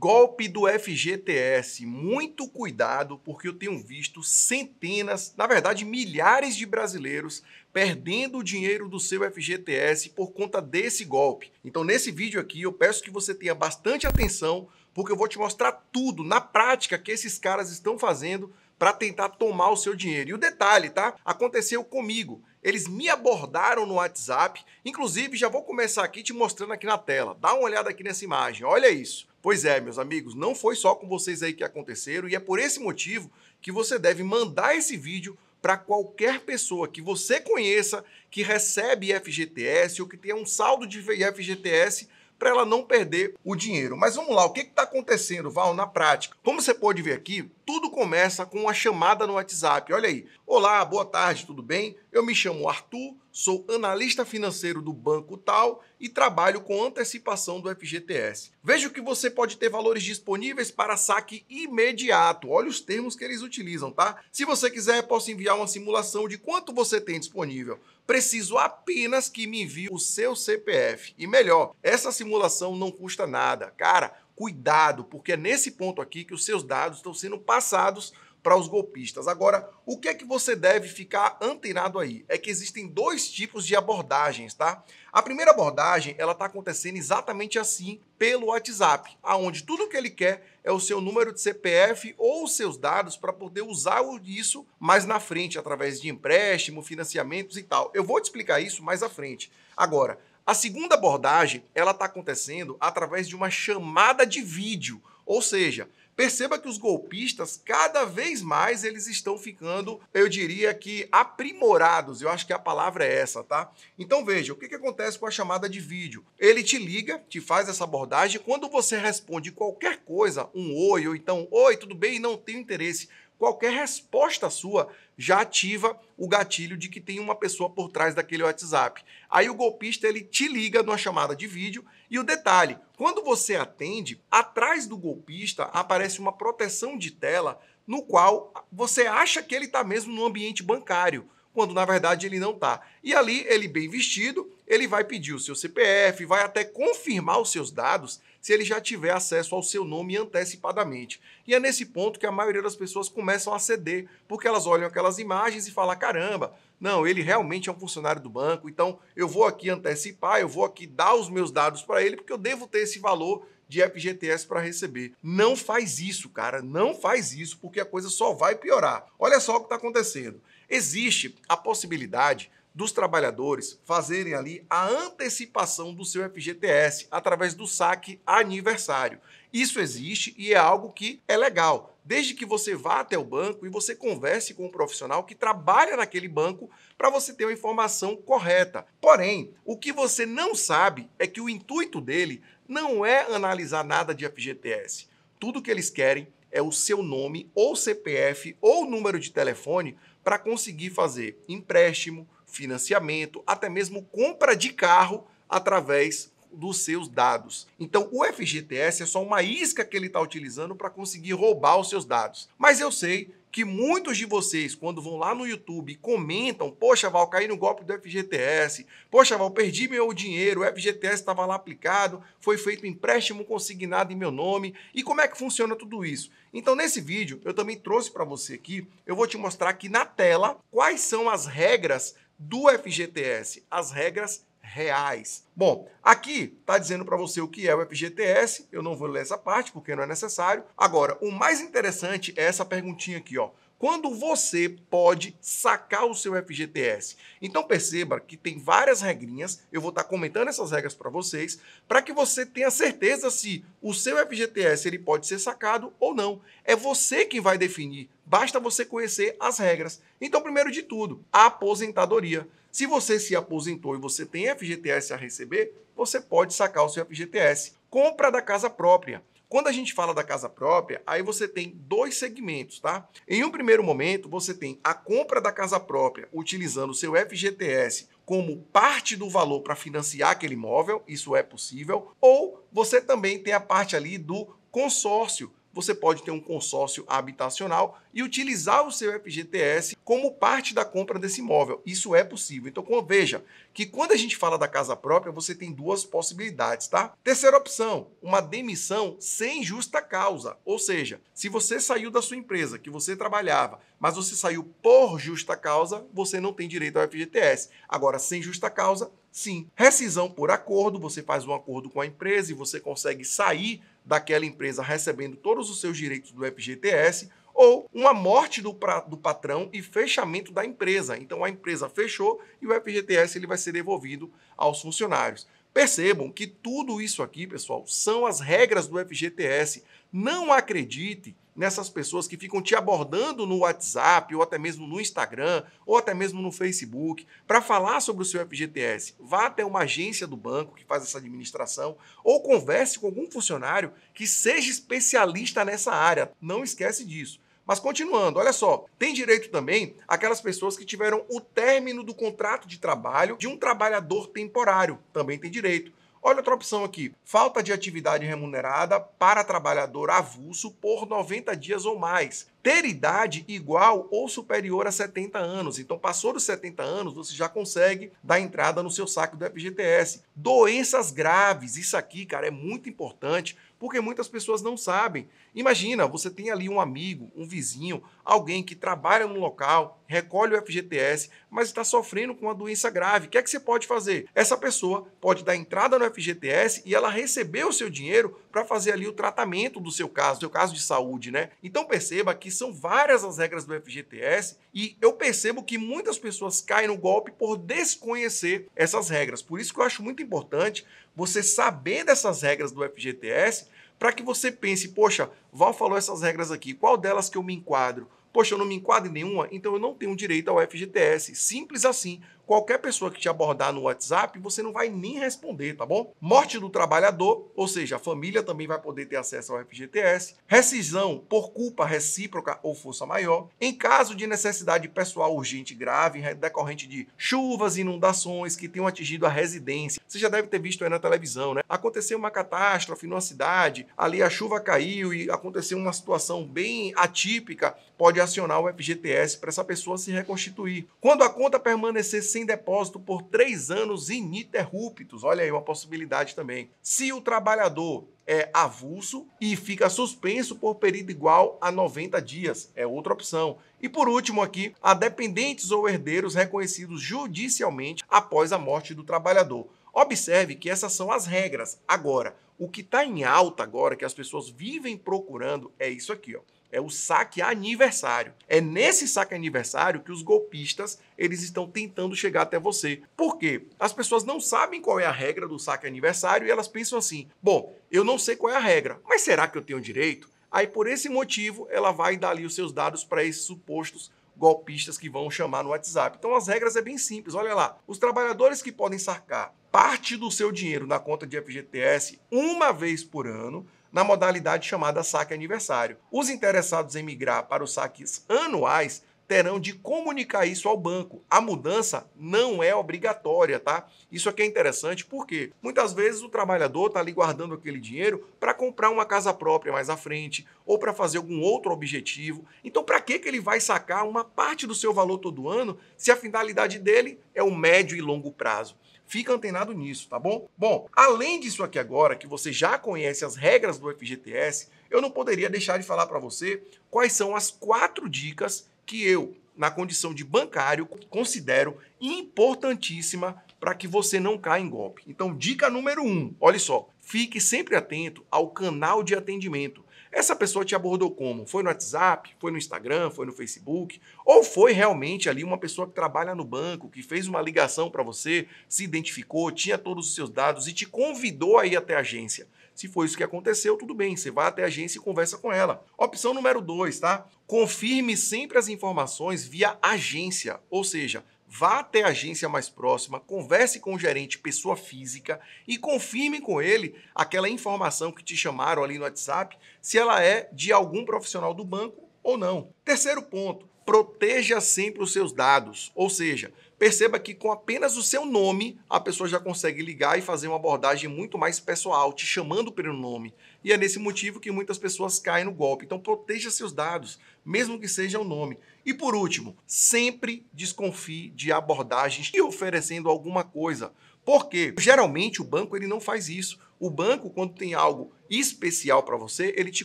Golpe do FGTS. Muito cuidado, porque eu tenho visto centenas, na verdade milhares de brasileiros perdendo o dinheiro do seu FGTS por conta desse golpe. Então, nesse vídeo aqui, eu peço que você tenha bastante atenção, porque eu vou te mostrar tudo na prática que esses caras estão fazendo para tentar tomar o seu dinheiro. E o detalhe, tá? Aconteceu comigo. Eles me abordaram no WhatsApp, inclusive já vou começar aqui te mostrando aqui na tela. Dá uma olhada aqui nessa imagem, olha isso. Pois é, meus amigos, não foi só com vocês aí que aconteceram e é por esse motivo que você deve mandar esse vídeo para qualquer pessoa que você conheça que recebe FGTS ou que tenha um saldo de FGTS para ela não perder o dinheiro. Mas vamos lá, o que está acontecendo, Val, na prática? Como você pode ver aqui, tudo começa com uma chamada no WhatsApp. Olha aí. Olá, boa tarde, tudo bem? Eu me chamo Arthur, sou analista financeiro do banco tal e trabalho com antecipação do FGTS. Vejo que você pode ter valores disponíveis para saque imediato. Olha os termos que eles utilizam, tá? Se você quiser, posso enviar uma simulação de quanto você tem disponível. Preciso apenas que me envie o seu CPF. E melhor, essa simulação não custa nada. Cara, cuidado, porque é nesse ponto aqui que os seus dados estão sendo passados para os golpistas. Agora, o que é que você deve ficar antenado aí? É que existem dois tipos de abordagens, tá? A primeira abordagem, ela tá acontecendo exatamente assim pelo WhatsApp, aonde tudo que ele quer é o seu número de CPF ou os seus dados para poder usar isso mais na frente através de empréstimo, financiamentos e tal. Eu vou te explicar isso mais à frente. Agora, a segunda abordagem, ela tá acontecendo através de uma chamada de vídeo, ou seja, Perceba que os golpistas, cada vez mais, eles estão ficando, eu diria que aprimorados. Eu acho que a palavra é essa, tá? Então veja, o que, que acontece com a chamada de vídeo? Ele te liga, te faz essa abordagem. Quando você responde qualquer coisa, um oi, ou então, oi, tudo bem, não tenho interesse qualquer resposta sua já ativa o gatilho de que tem uma pessoa por trás daquele WhatsApp. Aí o golpista ele te liga numa chamada de vídeo e o detalhe, quando você atende, atrás do golpista aparece uma proteção de tela no qual você acha que ele está mesmo no ambiente bancário, quando na verdade ele não está. E ali ele bem vestido, ele vai pedir o seu CPF, vai até confirmar os seus dados se ele já tiver acesso ao seu nome antecipadamente. E é nesse ponto que a maioria das pessoas começam a ceder, porque elas olham aquelas imagens e falam: caramba, não, ele realmente é um funcionário do banco, então eu vou aqui antecipar, eu vou aqui dar os meus dados para ele, porque eu devo ter esse valor de FGTS para receber. Não faz isso, cara, não faz isso, porque a coisa só vai piorar. Olha só o que está acontecendo. Existe a possibilidade dos trabalhadores fazerem ali a antecipação do seu FGTS através do saque aniversário. Isso existe e é algo que é legal, desde que você vá até o banco e você converse com um profissional que trabalha naquele banco para você ter a informação correta. Porém, o que você não sabe é que o intuito dele não é analisar nada de FGTS. Tudo que eles querem é o seu nome ou CPF ou número de telefone para conseguir fazer empréstimo, financiamento, até mesmo compra de carro através dos seus dados. Então, o FGTS é só uma isca que ele está utilizando para conseguir roubar os seus dados. Mas eu sei que muitos de vocês, quando vão lá no YouTube comentam, poxa, Val, caí no golpe do FGTS, poxa, Val, perdi meu dinheiro, o FGTS estava lá aplicado, foi feito empréstimo consignado em meu nome, e como é que funciona tudo isso? Então, nesse vídeo, eu também trouxe para você aqui, eu vou te mostrar aqui na tela quais são as regras do FGTS, as regras reais. Bom, aqui está dizendo para você o que é o FGTS, eu não vou ler essa parte porque não é necessário. Agora, o mais interessante é essa perguntinha aqui, ó quando você pode sacar o seu FGTS. Então perceba que tem várias regrinhas, eu vou estar comentando essas regras para vocês, para que você tenha certeza se o seu FGTS ele pode ser sacado ou não. É você quem vai definir, basta você conhecer as regras. Então, primeiro de tudo, a aposentadoria. Se você se aposentou e você tem FGTS a receber, você pode sacar o seu FGTS. Compra da casa própria. Quando a gente fala da casa própria, aí você tem dois segmentos, tá? Em um primeiro momento, você tem a compra da casa própria utilizando o seu FGTS como parte do valor para financiar aquele imóvel, isso é possível, ou você também tem a parte ali do consórcio, você pode ter um consórcio habitacional e utilizar o seu FGTS como parte da compra desse imóvel. Isso é possível. Então, veja que quando a gente fala da casa própria, você tem duas possibilidades, tá? Terceira opção, uma demissão sem justa causa. Ou seja, se você saiu da sua empresa que você trabalhava, mas você saiu por justa causa, você não tem direito ao FGTS. Agora, sem justa causa, Sim, rescisão por acordo, você faz um acordo com a empresa e você consegue sair daquela empresa recebendo todos os seus direitos do FGTS ou uma morte do, pra, do patrão e fechamento da empresa. Então a empresa fechou e o FGTS ele vai ser devolvido aos funcionários. Percebam que tudo isso aqui, pessoal, são as regras do FGTS. Não acredite nessas pessoas que ficam te abordando no WhatsApp, ou até mesmo no Instagram, ou até mesmo no Facebook, para falar sobre o seu FGTS. Vá até uma agência do banco que faz essa administração, ou converse com algum funcionário que seja especialista nessa área. Não esquece disso. Mas continuando, olha só, tem direito também aquelas pessoas que tiveram o término do contrato de trabalho de um trabalhador temporário, também tem direito. Olha outra opção aqui: falta de atividade remunerada para trabalhador avulso por 90 dias ou mais. Ter idade igual ou superior a 70 anos. Então, passou dos 70 anos, você já consegue dar entrada no seu saco do FGTS. Doenças graves, isso aqui, cara, é muito importante porque muitas pessoas não sabem. Imagina, você tem ali um amigo, um vizinho, alguém que trabalha no local, recolhe o FGTS, mas está sofrendo com uma doença grave. O que é que você pode fazer? Essa pessoa pode dar entrada no FGTS e ela receber o seu dinheiro para fazer ali o tratamento do seu caso, do seu caso de saúde, né? Então perceba que são várias as regras do FGTS e eu percebo que muitas pessoas caem no golpe por desconhecer essas regras. Por isso que eu acho muito importante você saber dessas regras do FGTS para que você pense, poxa, Val falou essas regras aqui, qual delas que eu me enquadro? Poxa, eu não me enquadro em nenhuma, então eu não tenho direito ao FGTS. Simples assim. Qualquer pessoa que te abordar no WhatsApp, você não vai nem responder, tá bom? Morte do trabalhador, ou seja, a família também vai poder ter acesso ao FGTS. Rescisão por culpa recíproca ou força maior. Em caso de necessidade pessoal urgente grave, decorrente de chuvas inundações que tenham atingido a residência. Você já deve ter visto aí na televisão, né? Aconteceu uma catástrofe numa cidade, ali a chuva caiu e aconteceu uma situação bem atípica pode acionar o FGTS para essa pessoa se reconstituir. Quando a conta permanecer sem depósito por três anos ininterruptos, olha aí uma possibilidade também. Se o trabalhador é avulso e fica suspenso por período igual a 90 dias. É outra opção. E por último aqui, a dependentes ou herdeiros reconhecidos judicialmente após a morte do trabalhador. Observe que essas são as regras. Agora, o que está em alta agora, que as pessoas vivem procurando, é isso aqui, ó. É o saque aniversário. É nesse saque aniversário que os golpistas eles estão tentando chegar até você. Por quê? As pessoas não sabem qual é a regra do saque aniversário e elas pensam assim: bom, eu não sei qual é a regra, mas será que eu tenho direito? Aí por esse motivo ela vai dar ali os seus dados para esses supostos golpistas que vão chamar no WhatsApp. Então as regras é bem simples. Olha lá, os trabalhadores que podem sacar parte do seu dinheiro na conta de FGTS uma vez por ano na modalidade chamada saque aniversário. Os interessados em migrar para os saques anuais terão de comunicar isso ao banco. A mudança não é obrigatória, tá? Isso aqui é interessante porque muitas vezes o trabalhador está ali guardando aquele dinheiro para comprar uma casa própria mais à frente ou para fazer algum outro objetivo. Então, para que, que ele vai sacar uma parte do seu valor todo ano se a finalidade dele é o médio e longo prazo? Fica antenado nisso, tá bom? Bom, além disso aqui agora, que você já conhece as regras do FGTS, eu não poderia deixar de falar para você quais são as quatro dicas que eu, na condição de bancário, considero importantíssima para que você não caia em golpe. Então, dica número um, olha só, fique sempre atento ao canal de atendimento. Essa pessoa te abordou como? Foi no WhatsApp? Foi no Instagram? Foi no Facebook? Ou foi realmente ali uma pessoa que trabalha no banco, que fez uma ligação para você, se identificou, tinha todos os seus dados e te convidou a ir até a agência? Se foi isso que aconteceu, tudo bem, você vai até a agência e conversa com ela. Opção número 2, tá? Confirme sempre as informações via agência, ou seja, Vá até a agência mais próxima, converse com o gerente, pessoa física, e confirme com ele aquela informação que te chamaram ali no WhatsApp, se ela é de algum profissional do banco ou não. Terceiro ponto, proteja sempre os seus dados, ou seja, perceba que com apenas o seu nome a pessoa já consegue ligar e fazer uma abordagem muito mais pessoal, te chamando pelo nome. E é nesse motivo que muitas pessoas caem no golpe. Então proteja seus dados, mesmo que seja o nome. E por último, sempre desconfie de abordagens e oferecendo alguma coisa. Porque geralmente o banco ele não faz isso. O banco quando tem algo especial para você, ele te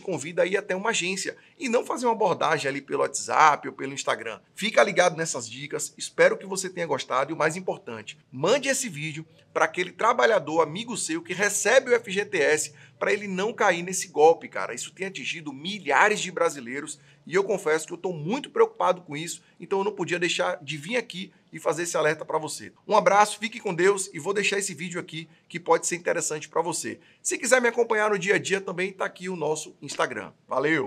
convida a ir até uma agência e não fazer uma abordagem ali pelo WhatsApp ou pelo Instagram. Fica ligado nessas dicas, espero que você tenha gostado e o mais importante, mande esse vídeo para aquele trabalhador amigo seu que recebe o FGTS para ele não cair nesse golpe, cara. Isso tem atingido milhares de brasileiros e eu confesso que eu estou muito preocupado com isso, então eu não podia deixar de vir aqui e fazer esse alerta para você. Um abraço, fique com Deus e vou deixar esse vídeo aqui que pode ser interessante para você. Se quiser me acompanhar no dia dia também está aqui o nosso Instagram. Valeu!